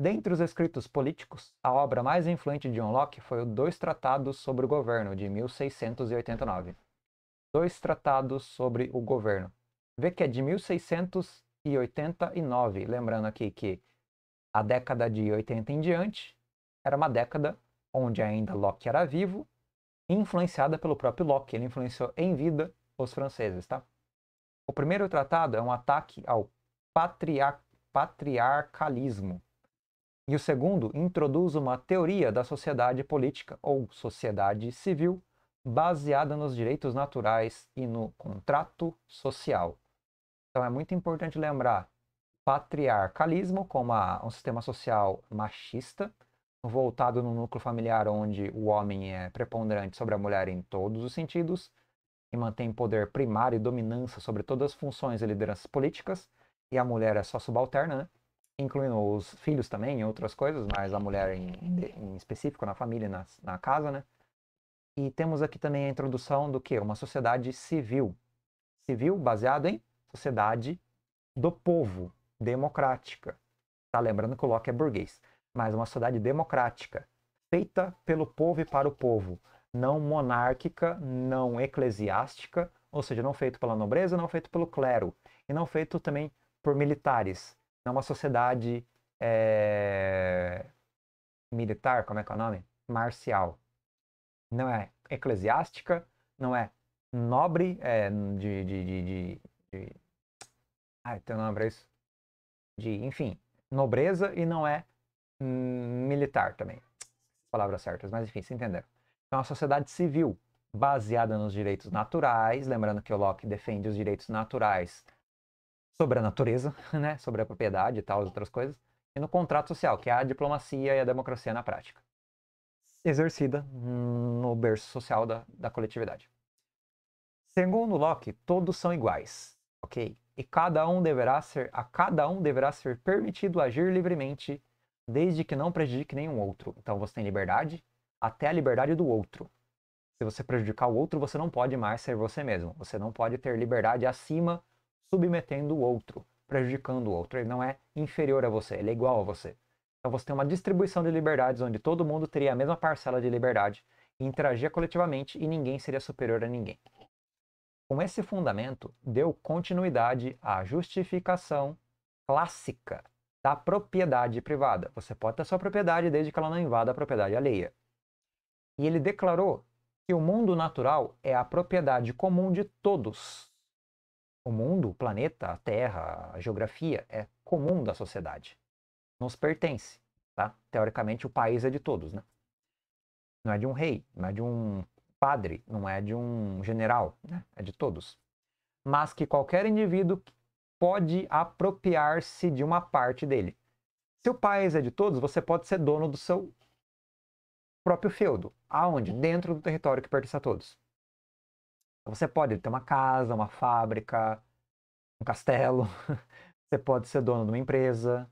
Dentre os escritos políticos, a obra mais influente de John Locke foi o Dois Tratados sobre o Governo, de 1689. Dois Tratados sobre o Governo. Vê que é de 1689, lembrando aqui que a década de 80 em diante era uma década onde ainda Locke era vivo, influenciada pelo próprio Locke. Ele influenciou em vida os franceses, tá? O primeiro tratado é um ataque ao patriar patriarcalismo. E o segundo introduz uma teoria da sociedade política ou sociedade civil baseada nos direitos naturais e no contrato social. Então é muito importante lembrar patriarcalismo como a, um sistema social machista voltado no núcleo familiar onde o homem é preponderante sobre a mulher em todos os sentidos e mantém poder primário e dominância sobre todas as funções e lideranças políticas, e a mulher é só subalterna, né? incluindo os filhos também e outras coisas, mas a mulher em, em específico na família, na, na casa, né? E temos aqui também a introdução do que? Uma sociedade civil. Civil baseado em sociedade do povo, democrática. Tá lembrando que o Locke é burguês mas uma sociedade democrática, feita pelo povo e para o povo, não monárquica, não eclesiástica, ou seja, não feito pela nobreza, não feito pelo clero, e não feito também por militares. Não é uma sociedade é... militar, como é que é o nome? Marcial. Não é eclesiástica, não é nobre, é de, de, de, de, de... tem um nome pra isso? De, enfim, nobreza e não é Hum, militar também. Palavras certas, mas enfim, se entenderam. Então, a sociedade civil, baseada nos direitos naturais, lembrando que o Locke defende os direitos naturais sobre a natureza, <laughs> né, sobre a propriedade e tal, as outras coisas, e no contrato social, que é a diplomacia e a democracia na prática, exercida no berço social da, da coletividade. Segundo Locke, todos são iguais, ok? E cada um deverá ser, a cada um deverá ser permitido agir livremente desde que não prejudique nenhum outro. Então você tem liberdade até a liberdade do outro. Se você prejudicar o outro, você não pode mais ser você mesmo. Você não pode ter liberdade acima, submetendo o outro, prejudicando o outro. Ele não é inferior a você, ele é igual a você. Então você tem uma distribuição de liberdades onde todo mundo teria a mesma parcela de liberdade e interagia coletivamente e ninguém seria superior a ninguém. Com esse fundamento, deu continuidade à justificação clássica da propriedade privada. Você pode ter sua propriedade desde que ela não invada a propriedade alheia. E ele declarou que o mundo natural é a propriedade comum de todos. O mundo, o planeta, a Terra, a geografia é comum da sociedade. Nos pertence, tá? Teoricamente o país é de todos, né? Não é de um rei, não é de um padre, não é de um general, né? É de todos. Mas que qualquer indivíduo pode apropriar-se de uma parte dele. Se o país é de todos, você pode ser dono do seu próprio feudo. Aonde? Dentro do território que pertence a todos. Então, você pode ter uma casa, uma fábrica, um castelo, <laughs> você pode ser dono de uma empresa,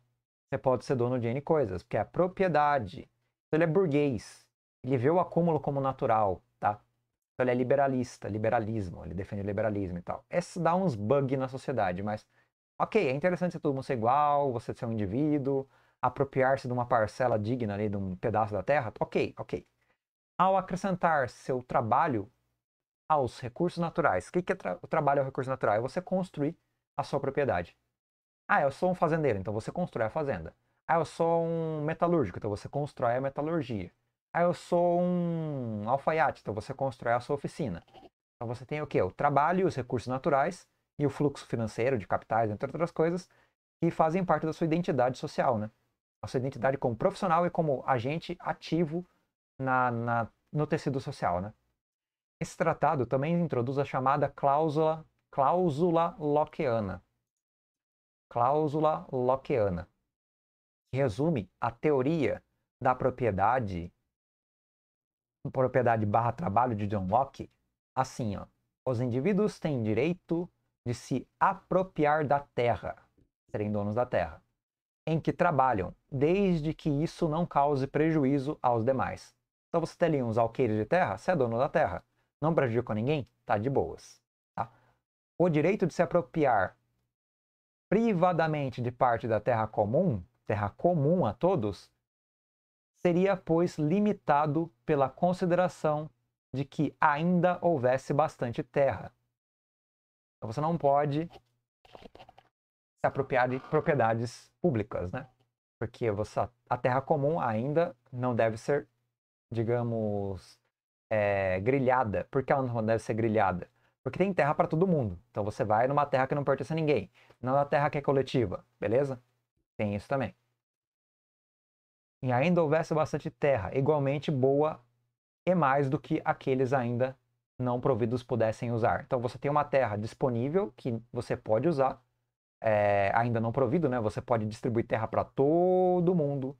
você pode ser dono de N coisas, porque é a propriedade, então, ele é burguês, ele vê o acúmulo como natural, tá? Então, ele é liberalista, liberalismo, ele defende o liberalismo e tal. Esse dá uns bugs na sociedade, mas Ok, é interessante todo mundo ser igual, você ser um indivíduo, apropriar-se de uma parcela digna ali, de um pedaço da terra. Ok, ok. Ao acrescentar seu trabalho aos recursos naturais, o que, é tra o trabalho ao é recurso natural? É você construir a sua propriedade. Ah, eu sou um fazendeiro, então você constrói a fazenda. Ah, eu sou um metalúrgico, então você constrói a metalurgia. Ah, eu sou um alfaiate, então você constrói a sua oficina. Então você tem o quê? O trabalho, e os recursos naturais e o fluxo financeiro de capitais, entre outras coisas, que fazem parte da sua identidade social, né? A sua identidade como profissional e como agente ativo na, na, no tecido social, né? Esse tratado também introduz a chamada cláusula, cláusula Lockeana. Cláusula Lockeana. Que resume a teoria da propriedade propriedade barra trabalho de John Locke assim, ó. Os indivíduos têm direito de se apropriar da terra, serem donos da terra, em que trabalham, desde que isso não cause prejuízo aos demais. Então você tem ali uns alqueires de terra, você é dono da terra. Não prejudica ninguém, tá de boas. Tá? O direito de se apropriar privadamente de parte da terra comum, terra comum a todos, seria, pois, limitado pela consideração de que ainda houvesse bastante terra então você não pode se apropriar de propriedades públicas, né? Porque você, a terra comum ainda não deve ser, digamos, é, grilhada. Por que ela não deve ser grilhada? Porque tem terra para todo mundo. Então você vai numa terra que não pertence a ninguém, não na é terra que é coletiva, beleza? Tem isso também. E ainda houvesse bastante terra, igualmente boa e mais do que aqueles ainda não providos pudessem usar. Então você tem uma terra disponível que você pode usar, é, ainda não provido, né? Você pode distribuir terra para todo mundo.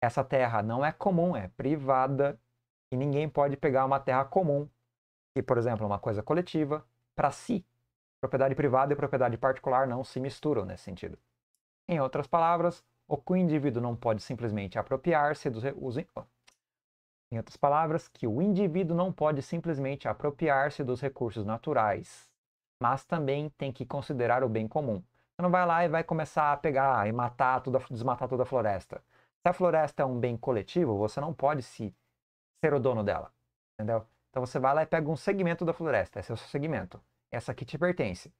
Essa terra não é comum, é privada e ninguém pode pegar uma terra comum, que por exemplo é uma coisa coletiva, para si. Propriedade privada e propriedade particular não se misturam nesse sentido. Em outras palavras, o indivíduo não pode simplesmente apropriar-se dos recursos. Em outras palavras, que o indivíduo não pode simplesmente apropriar-se dos recursos naturais, mas também tem que considerar o bem comum. Você não vai lá e vai começar a pegar ah, e matar toda, desmatar toda a floresta. Se a floresta é um bem coletivo, você não pode se ser o dono dela, entendeu? Então você vai lá e pega um segmento da floresta, esse é o seu segmento, essa aqui te pertence.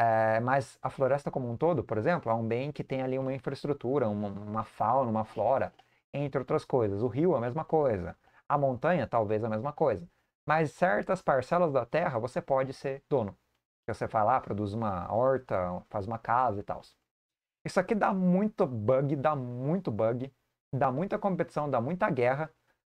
É, mas a floresta como um todo, por exemplo, é um bem que tem ali uma infraestrutura, uma, uma fauna, uma flora, entre outras coisas. O rio, a mesma coisa. A montanha, talvez a mesma coisa. Mas certas parcelas da terra você pode ser dono. Você vai lá, produz uma horta, faz uma casa e tal. Isso aqui dá muito bug, dá muito bug, dá muita competição, dá muita guerra,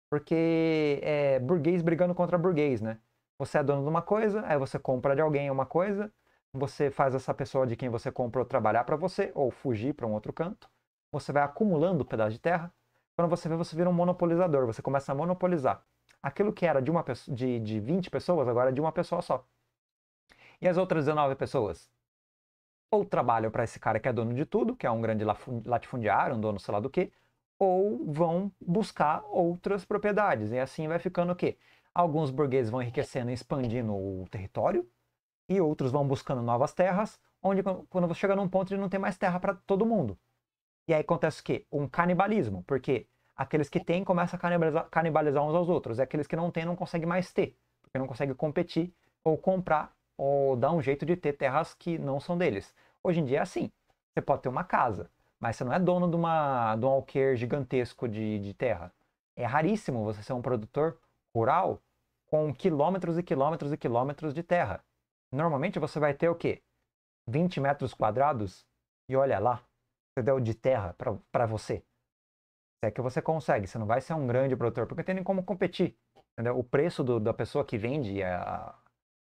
porque é burguês brigando contra burguês, né? Você é dono de uma coisa, aí você compra de alguém uma coisa, você faz essa pessoa de quem você comprou trabalhar para você ou fugir para um outro canto, você vai acumulando um pedaço de terra, quando você vê, você vira um monopolizador, você começa a monopolizar. Aquilo que era de, uma, de, de 20 pessoas, agora é de uma pessoa só. E as outras 19 pessoas? Ou trabalham para esse cara que é dono de tudo, que é um grande latifundiário, um dono sei lá do que, ou vão buscar outras propriedades. E assim vai ficando o quê? Alguns burgueses vão enriquecendo e expandindo o território, e outros vão buscando novas terras, onde quando você chega num ponto de não ter mais terra para todo mundo. E aí acontece o quê? Um canibalismo, porque aqueles que têm começam a canibalizar, canibalizar uns aos outros, e aqueles que não têm não conseguem mais ter, porque não conseguem competir ou comprar ou dar um jeito de ter terras que não são deles. Hoje em dia é assim, você pode ter uma casa, mas você não é dono de, uma, de um alqueire gigantesco de, de terra. É raríssimo você ser um produtor rural com quilômetros e quilômetros e quilômetros de terra. Normalmente você vai ter o quê? 20 metros quadrados e olha lá, entendeu? De terra para você. é que você consegue, você não vai ser um grande produtor, porque tem nem como competir. Entendeu? O preço do, da pessoa que vende eh, a,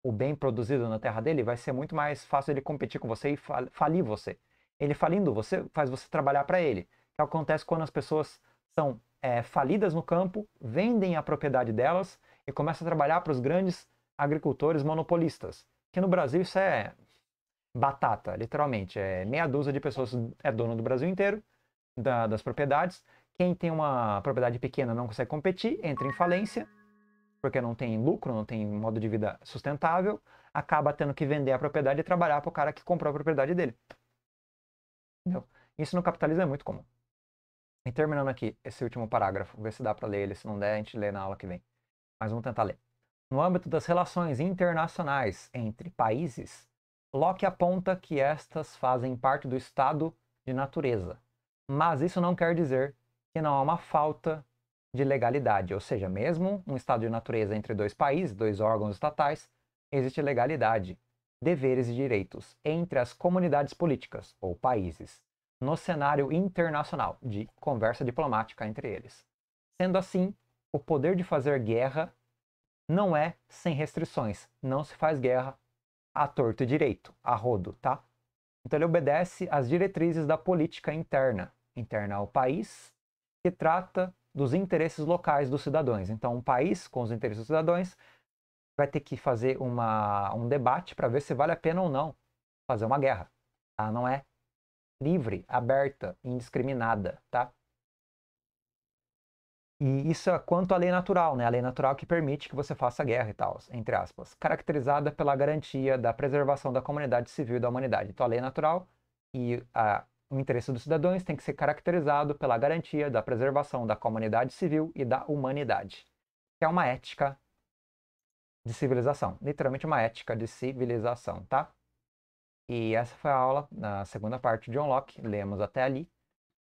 o bem produzido na terra dele vai ser muito mais fácil ele competir com você e fal, falir você. Ele falindo você, faz você trabalhar para ele. É o que acontece quando as pessoas são é, falidas no campo, vendem a propriedade delas e começam a trabalhar para os grandes agricultores monopolistas. Que no Brasil isso é batata, literalmente. É meia dúzia de pessoas é dono do Brasil inteiro da, das propriedades. Quem tem uma propriedade pequena não consegue competir, entra em falência, porque não tem lucro, não tem modo de vida sustentável, acaba tendo que vender a propriedade e trabalhar para o cara que comprou a propriedade dele. Entendeu? Isso no capitalismo é muito comum. E terminando aqui esse último parágrafo, ver se dá para ler ele, se não der, a gente lê na aula que vem. Mas vamos tentar ler. No âmbito das relações internacionais entre países, Locke aponta que estas fazem parte do estado de natureza, mas isso não quer dizer que não há uma falta de legalidade, ou seja, mesmo um estado de natureza entre dois países, dois órgãos estatais, existe legalidade, deveres e direitos entre as comunidades políticas ou países no cenário internacional de conversa diplomática entre eles. Sendo assim, o poder de fazer guerra não é sem restrições. Não se faz guerra a torto e direito, a rodo, tá? Então ele obedece às diretrizes da política interna, interna ao país, que trata dos interesses locais dos cidadãos. Então um país com os interesses dos cidadãos vai ter que fazer uma, um debate para ver se vale a pena ou não fazer uma guerra. Tá? Não é livre, aberta, indiscriminada, tá? E isso é quanto à lei natural, né? A lei natural que permite que você faça guerra e tal, entre aspas. Caracterizada pela garantia da preservação da comunidade civil e da humanidade. Então, a lei natural e a, o interesse dos cidadãos tem que ser caracterizado pela garantia da preservação da comunidade civil e da humanidade. Que é uma ética de civilização. Literalmente uma ética de civilização, tá? E essa foi a aula, na segunda parte de John Locke. Lemos até ali.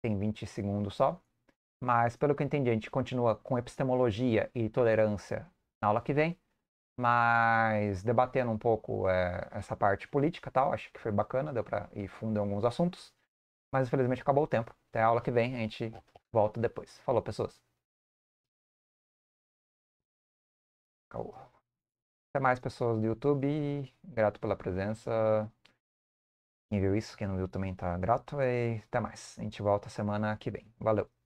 Tem 20 segundos só. Mas, pelo que eu entendi, a gente continua com epistemologia e tolerância na aula que vem. Mas debatendo um pouco é, essa parte política tal, acho que foi bacana, deu para ir fundo em alguns assuntos. Mas infelizmente acabou o tempo. Até a aula que vem, a gente volta depois. Falou, pessoas. Acabou. Até mais, pessoas do YouTube. Grato pela presença. Quem viu isso, quem não viu também tá grato. E até mais. A gente volta semana que vem. Valeu.